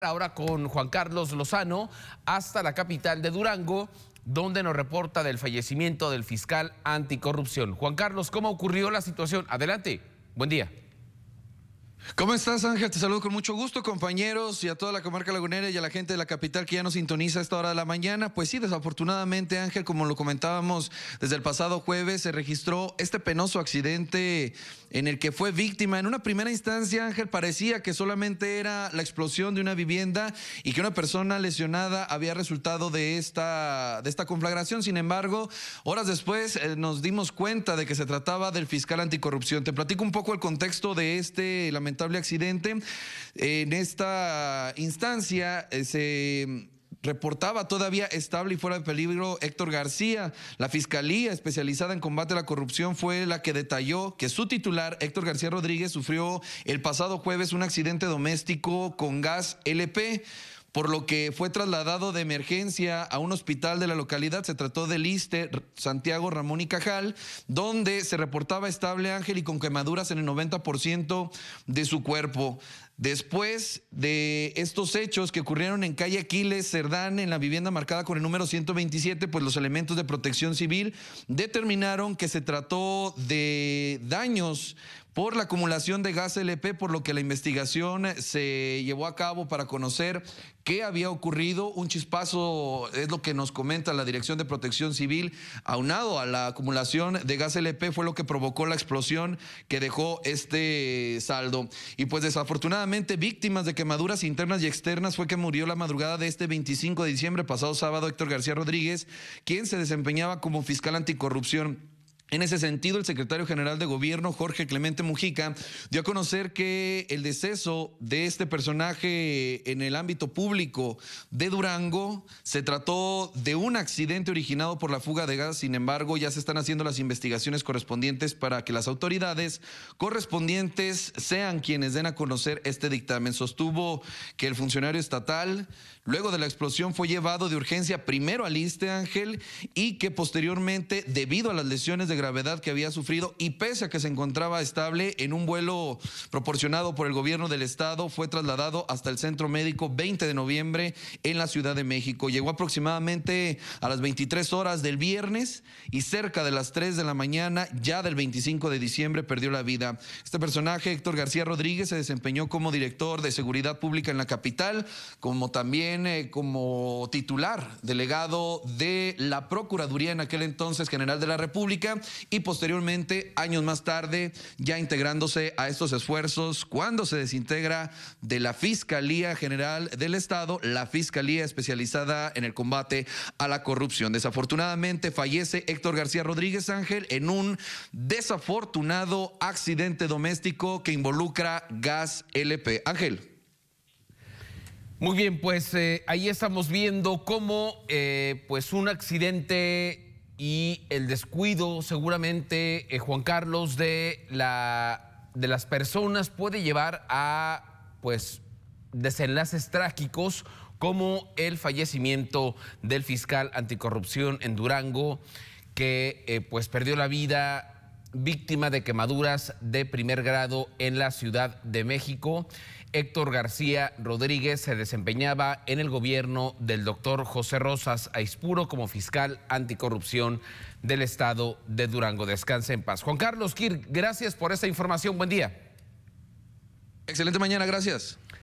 ahora con Juan Carlos Lozano hasta la capital de Durango, donde nos reporta del fallecimiento del fiscal anticorrupción. Juan Carlos, ¿cómo ocurrió la situación? Adelante, buen día. ¿Cómo estás, Ángel? Te saludo con mucho gusto, compañeros, y a toda la comarca lagunera y a la gente de la capital que ya nos sintoniza a esta hora de la mañana. Pues sí, desafortunadamente, Ángel, como lo comentábamos desde el pasado jueves, se registró este penoso accidente en el que fue víctima. En una primera instancia, Ángel, parecía que solamente era la explosión de una vivienda y que una persona lesionada había resultado de esta, de esta conflagración. Sin embargo, horas después eh, nos dimos cuenta de que se trataba del fiscal anticorrupción. Te platico un poco el contexto de este accidente. En esta instancia eh, se reportaba todavía estable y fuera de peligro Héctor García. La Fiscalía especializada en combate a la corrupción fue la que detalló que su titular, Héctor García Rodríguez, sufrió el pasado jueves un accidente doméstico con gas LP por lo que fue trasladado de emergencia a un hospital de la localidad. Se trató del ISTE Santiago Ramón y Cajal, donde se reportaba estable Ángel y con quemaduras en el 90% de su cuerpo. Después de estos hechos que ocurrieron en calle Aquiles, Cerdán, en la vivienda marcada con el número 127, pues los elementos de protección civil determinaron que se trató de daños por la acumulación de gas LP, por lo que la investigación se llevó a cabo para conocer qué había ocurrido. Un chispazo es lo que nos comenta la Dirección de Protección Civil, aunado a la acumulación de gas LP, fue lo que provocó la explosión que dejó este saldo. Y pues desafortunadamente, víctimas de quemaduras internas y externas fue que murió la madrugada de este 25 de diciembre pasado sábado Héctor García Rodríguez, quien se desempeñaba como fiscal anticorrupción. En ese sentido, el secretario general de gobierno, Jorge Clemente Mujica, dio a conocer que el deceso de este personaje en el ámbito público de Durango se trató de un accidente originado por la fuga de gas. Sin embargo, ya se están haciendo las investigaciones correspondientes para que las autoridades correspondientes sean quienes den a conocer este dictamen. Sostuvo que el funcionario estatal, luego de la explosión, fue llevado de urgencia primero al Iste Ángel y que posteriormente, debido a las lesiones de gravedad que había sufrido y pese a que se encontraba estable en un vuelo proporcionado por el gobierno del estado, fue trasladado hasta el centro médico 20 de noviembre en la Ciudad de México. Llegó aproximadamente a las 23 horas del viernes y cerca de las 3 de la mañana ya del 25 de diciembre perdió la vida. Este personaje, Héctor García Rodríguez, se desempeñó como director de seguridad pública en la capital, como también eh, como titular delegado de la Procuraduría en aquel entonces General de la República y posteriormente, años más tarde, ya integrándose a estos esfuerzos, cuando se desintegra de la Fiscalía General del Estado, la Fiscalía especializada en el combate a la corrupción. Desafortunadamente fallece Héctor García Rodríguez Ángel en un desafortunado accidente doméstico que involucra gas LP. Ángel. Muy bien, pues eh, ahí estamos viendo cómo eh, pues un accidente y el descuido seguramente, eh, Juan Carlos, de, la, de las personas puede llevar a pues, desenlaces trágicos como el fallecimiento del fiscal anticorrupción en Durango, que eh, pues perdió la vida víctima de quemaduras de primer grado en la Ciudad de México. Héctor García Rodríguez se desempeñaba en el gobierno del doctor José Rosas Aispuro como fiscal anticorrupción del estado de Durango. Descanse en paz. Juan Carlos Kir, gracias por esta información. Buen día. Excelente mañana, gracias.